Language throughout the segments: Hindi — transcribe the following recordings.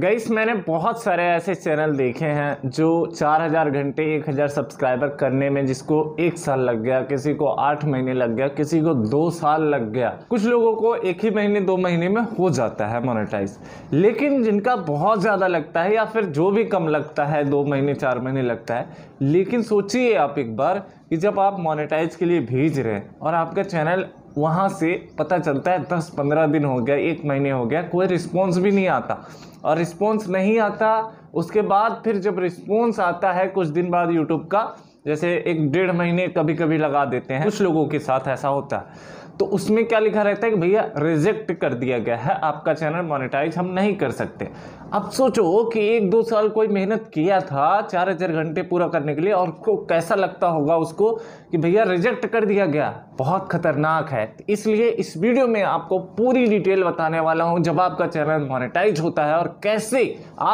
गईस मैंने बहुत सारे ऐसे चैनल देखे हैं जो 4000 घंटे 1000 सब्सक्राइबर करने में जिसको एक साल लग गया किसी को आठ महीने लग गया किसी को दो साल लग गया कुछ लोगों को एक ही महीने दो महीने में हो जाता है मोनेटाइज लेकिन जिनका बहुत ज़्यादा लगता है या फिर जो भी कम लगता है दो महीने चार महीने लगता है लेकिन सोचिए आप एक बार कि जब आप मोनेटाइज के लिए भेज रहे हैं और आपका चैनल वहाँ से पता चलता है दस पंद्रह दिन हो गया एक महीने हो गया कोई रिस्पॉन्स भी नहीं आता और रिस्पॉन्स नहीं आता उसके बाद फिर जब रिस्पॉन्स आता है कुछ दिन बाद यूट्यूब का जैसे एक डेढ़ महीने कभी कभी लगा देते हैं कुछ लोगों के साथ ऐसा होता है तो उसमें क्या लिखा रहता है कि भैया रिजेक्ट कर दिया गया है आपका चैनल मोनेटाइज हम नहीं कर सकते अब सोचो कि एक दो साल कोई मेहनत किया था चार हज़ार घंटे पूरा करने के लिए और को कैसा लगता होगा उसको कि भैया रिजेक्ट कर दिया गया बहुत खतरनाक है इसलिए इस वीडियो में आपको पूरी डिटेल बताने वाला हूँ जब आपका चैनल मोनेटाइज होता है और कैसे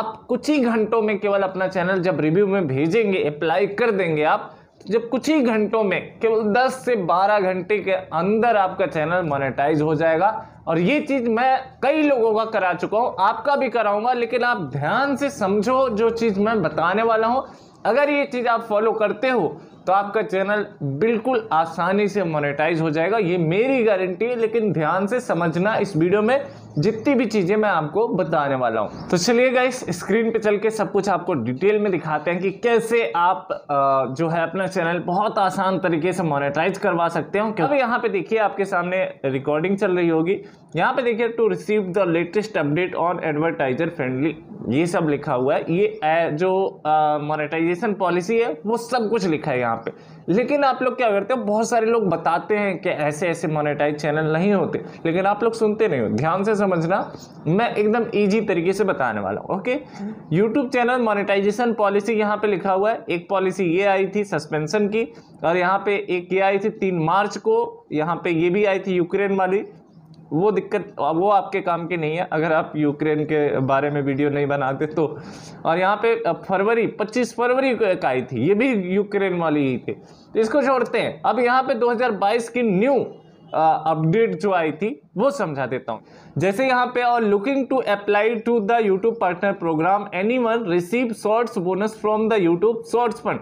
आप कुछ ही घंटों में केवल अपना चैनल जब रिव्यू में भेजेंगे अप्लाई कर देंगे आप जब कुछ ही घंटों में केवल 10 से 12 घंटे के अंदर आपका चैनल मोनेटाइज हो जाएगा और ये चीज़ मैं कई लोगों का करा चुका हूँ आपका भी कराऊंगा लेकिन आप ध्यान से समझो जो चीज़ मैं बताने वाला हूँ अगर ये चीज़ आप फॉलो करते हो तो आपका चैनल बिल्कुल आसानी से मोनेटाइज हो जाएगा ये मेरी गारंटी है लेकिन ध्यान से समझना इस वीडियो में जितनी भी चीज़ें मैं आपको बताने वाला हूं तो चलिए गाइस स्क्रीन पे चल के सब कुछ आपको डिटेल में दिखाते हैं कि कैसे आप जो है अपना चैनल बहुत आसान तरीके से मोनेटाइज करवा सकते हो क्योंकि यहाँ पे देखिए आपके सामने रिकॉर्डिंग चल रही होगी यहाँ पे देखिए to receive the latest update on advertiser friendly ये सब लिखा हुआ है ये जो मोनेटाइजेशन पॉलिसी है वो सब कुछ लिखा है यहाँ पे लेकिन आप लोग क्या करते हो बहुत सारे लोग बताते हैं कि ऐसे ऐसे मोनेटाइज चैनल नहीं होते लेकिन आप लोग सुनते नहीं हो ध्यान से समझना मैं एकदम इजी तरीके से बताने वाला हूँ okay YouTube channel monetisation policy यहाँ पे लिखा हुआ है एक पॉलिसी ये आई थी सस्पेंशन की और यहाँ पे एक ये आई थी तीन मार्च को यहाँ पे ये भी आई थी यूक्रेन वाली वो दिक्कत वो आपके काम के नहीं है अगर आप यूक्रेन के बारे में वीडियो नहीं बनाते तो और यहाँ पे फरवरी 25 फरवरी को एक आई थी ये भी यूक्रेन वाली ही थी तो इसको छोड़ते हैं अब यहाँ पे 2022 की न्यू अपडेट जो आई थी वो समझा देता हूँ जैसे यहाँ पे are looking to apply to the YouTube partner program any one receive shorts bonus from the YouTube shorts fund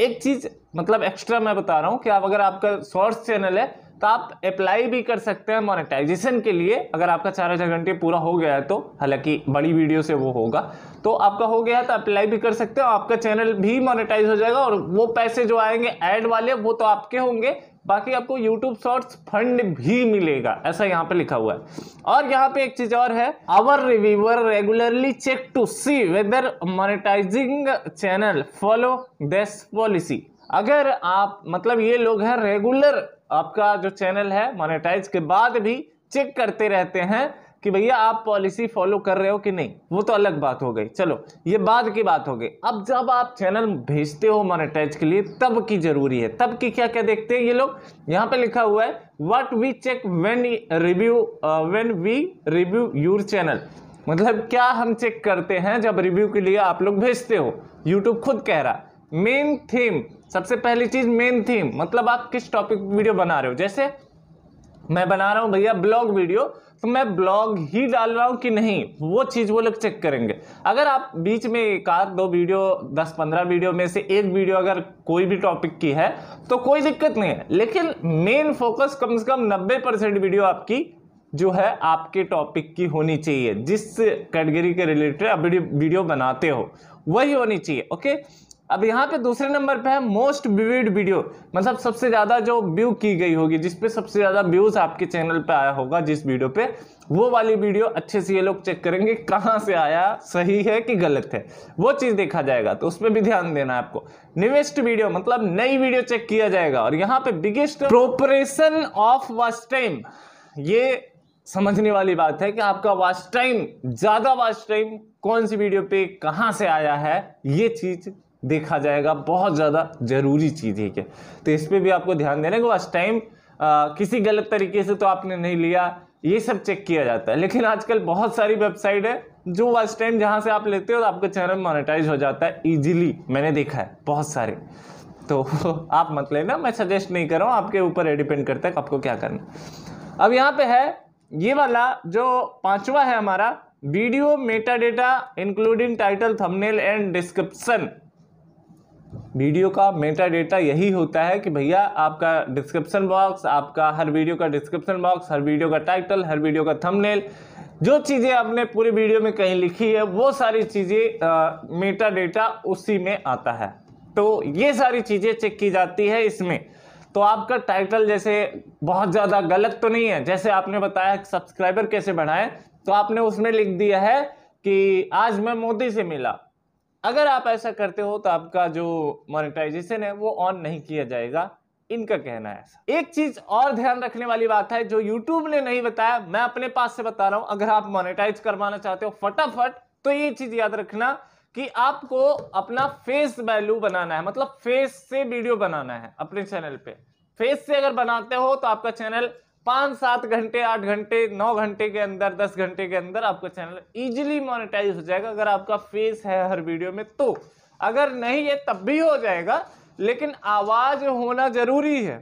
एक चीज मतलब एक्स्ट्रा मैं बता रहा हूँ कि आप अगर आपका शॉर्ट्स चैनल है तो आप अप्लाई भी कर सकते हैं मोनेटाइजेशन के लिए अगर आपका चार हज़ार घंटे पूरा हो गया है तो हालांकि बड़ी वीडियो से वो होगा तो आपका हो गया है तो अप्लाई भी कर सकते हैं आपका चैनल भी मोनेटाइज हो जाएगा और वो पैसे जो आएंगे ऐड वाले वो तो आपके होंगे बाकी आपको यूट्यूब शॉर्ट्स फंड भी मिलेगा ऐसा यहाँ पे लिखा हुआ है और यहाँ पे एक चीज और है our reviewer regularly check to see whether monetising channel follow this policy अगर आप मतलब ये लोग हैं रेगुलर आपका जो चैनल है मोनेटाइज के बाद भी चेक करते रहते हैं कि भैया आप पॉलिसी फॉलो कर रहे हो कि नहीं वो तो अलग बात हो गई चलो ये बाद की बात हो गई अब जब आप चैनल भेजते हो मोनेटाइज के लिए तब की जरूरी है तब की क्या क्या देखते हैं ये लोग यहाँ पे लिखा हुआ है what we check when review when we review your channel मतलब क्या हम चेक करते हैं जब रिव्यू के लिए आप लोग भेजते हो यूट्यूब खुद कह रहा मेन थीम सबसे पहली चीज़ मेन थीम मतलब आप किस टॉपिक वीडियो बना रहे हो जैसे मैं बना रहा हूँ भैया ब्लॉग वीडियो तो मैं ब्लॉग ही डाल रहा हूँ कि नहीं वो चीज़ वो लोग चेक करेंगे अगर आप बीच में एक आध दो वीडियो दस पंद्रह वीडियो में से एक वीडियो अगर कोई भी टॉपिक की है तो कोई दिक्कत नहीं है लेकिन मेन फोकस कम से कम नब्बे परसेंट वीडियो आपकी जो है आपके टॉपिक की होनी चाहिए जिस कैटेगरी के रिलेटेड आप वीडियो बनाते हो वही होनी चाहिए ओके अब यहाँ पे दूसरे नंबर पे है मोस्ट व्यूड वीडियो मतलब सबसे ज़्यादा जो व्यू की गई होगी जिस पे सबसे ज़्यादा व्यूज़ आपके चैनल पे आया होगा जिस वीडियो पे वो वाली वीडियो अच्छे से ये लोग चेक करेंगे कहाँ से आया सही है कि गलत है वो चीज़ देखा जाएगा तो उस पर भी ध्यान देना है आपको निवेस्ट वीडियो मतलब नई वीडियो चेक किया जाएगा और यहाँ पे biggest proportion of watch time ये समझने वाली बात है कि आपका वॉच टाइम ज़्यादा वॉच टाइम कौन सी वीडियो पे कहाँ से आया है ये चीज़ देखा जाएगा बहुत ज़्यादा ज़रूरी चीज़ है क्या तो इस पर भी आपको ध्यान देना को उस टाइम किसी गलत तरीके से तो आपने नहीं लिया ये सब चेक किया जाता है लेकिन आजकल बहुत सारी वेबसाइट है जो वाच टाइम जहाँ से आप लेते हो तो आपका चैनल मोनेटाइज हो जाता है ईजिली मैंने देखा है बहुत सारे तो आप मत लेना मैं सजेस्ट नहीं कर रहा हूँ आपके ऊपर डिपेंड करता है आपको क्या करना अब यहाँ पे है ये वाला जो पांचवा है हमारा video metadata including title thumbnail and description video का मेटा डेटा यही होता है कि भैया आपका डिस्क्रिप्शन बॉक्स आपका हर वीडियो का डिस्क्रिप्शन बॉक्स हर वीडियो का टाइटल हर वीडियो का थंबनेल जो चीज़ें आपने पूरे वीडियो में कहीं लिखी है वो सारी चीज़ें मेटा डेटा उसी में आता है तो ये सारी चीज़ें चेक की जाती है इसमें तो आपका टाइटल जैसे बहुत ज़्यादा गलत तो नहीं है जैसे आपने बताया सब्सक्राइबर कैसे बढ़ाएं तो आपने उसमें लिख दिया है कि आज मैं मोदी से मिला अगर आप ऐसा करते हो तो आपका जो मोनिटाइजेशन है वो ऑन नहीं किया जाएगा इनका कहना है ऐसा एक चीज और ध्यान रखने वाली बात है जो यूट्यूब ने नहीं बताया मैं अपने पास से बता रहा हूं अगर आप मोनिटाइज करवाना चाहते हो फटाफट तो ये चीज याद रखना कि आपको अपना फेस वैल्यू बनाना है मतलब फेस से वीडियो बनाना है अपने चैनल पे फेस से अगर बनाते हो तो आपका चैनल पाँच सात घंटे आठ घंटे नौ घंटे के अंदर दस घंटे के अंदर आपका चैनल इजीली मोनेटाइज हो जाएगा अगर आपका फेस है हर वीडियो में तो अगर नहीं है तब भी हो जाएगा लेकिन आवाज़ होना ज़रूरी है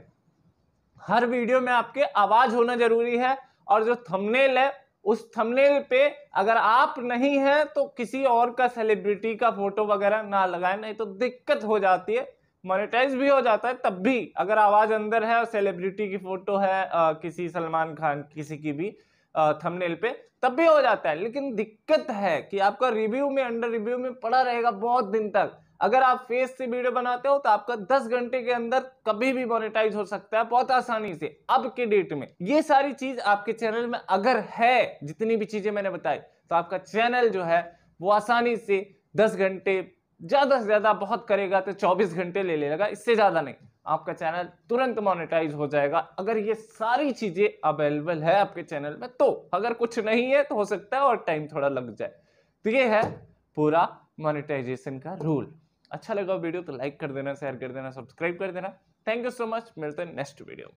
हर वीडियो में आपके आवाज़ होना ज़रूरी है और जो थंबनेल है उस थंबनेल पे अगर आप नहीं हैं तो किसी और का सेलिब्रिटी का फोटो वगैरह ना लगाएं नहीं तो दिक्कत हो जाती है मोनेटाइज भी हो जाता है तब भी अगर आवाज़ अंदर है और सेलिब्रिटी की फ़ोटो है आ, किसी सलमान खान किसी की भी थंबनेल पे तब भी हो जाता है लेकिन दिक्कत है कि आपका रिव्यू में अंडर रिव्यू में पड़ा रहेगा बहुत दिन तक अगर आप फेस से वीडियो बनाते हो तो आपका 10 घंटे के अंदर कभी भी मोनेटाइज हो सकता है बहुत आसानी से अब के डेट में ये सारी चीज आपके चैनल में अगर है जितनी भी चीजें मैंने बताई तो आपका चैनल जो है वो आसानी से 10 घंटे ज़्यादा से ज़्यादा बहुत करेगा तो 24 घंटे ले लेगा इससे ज़्यादा नहीं आपका चैनल तुरंत मोनेटाइज हो जाएगा अगर ये सारी चीज़ें अवेलेबल है आपके चैनल में तो अगर कुछ नहीं है तो हो सकता है और टाइम थोड़ा लग जाए तो ये है पूरा मोनेटाइजेशन का रूल अच्छा लगा वीडियो तो लाइक कर देना शेयर कर देना सब्सक्राइब कर देना थैंक यू सो मच मिलते हैं नेक्स्ट वीडियो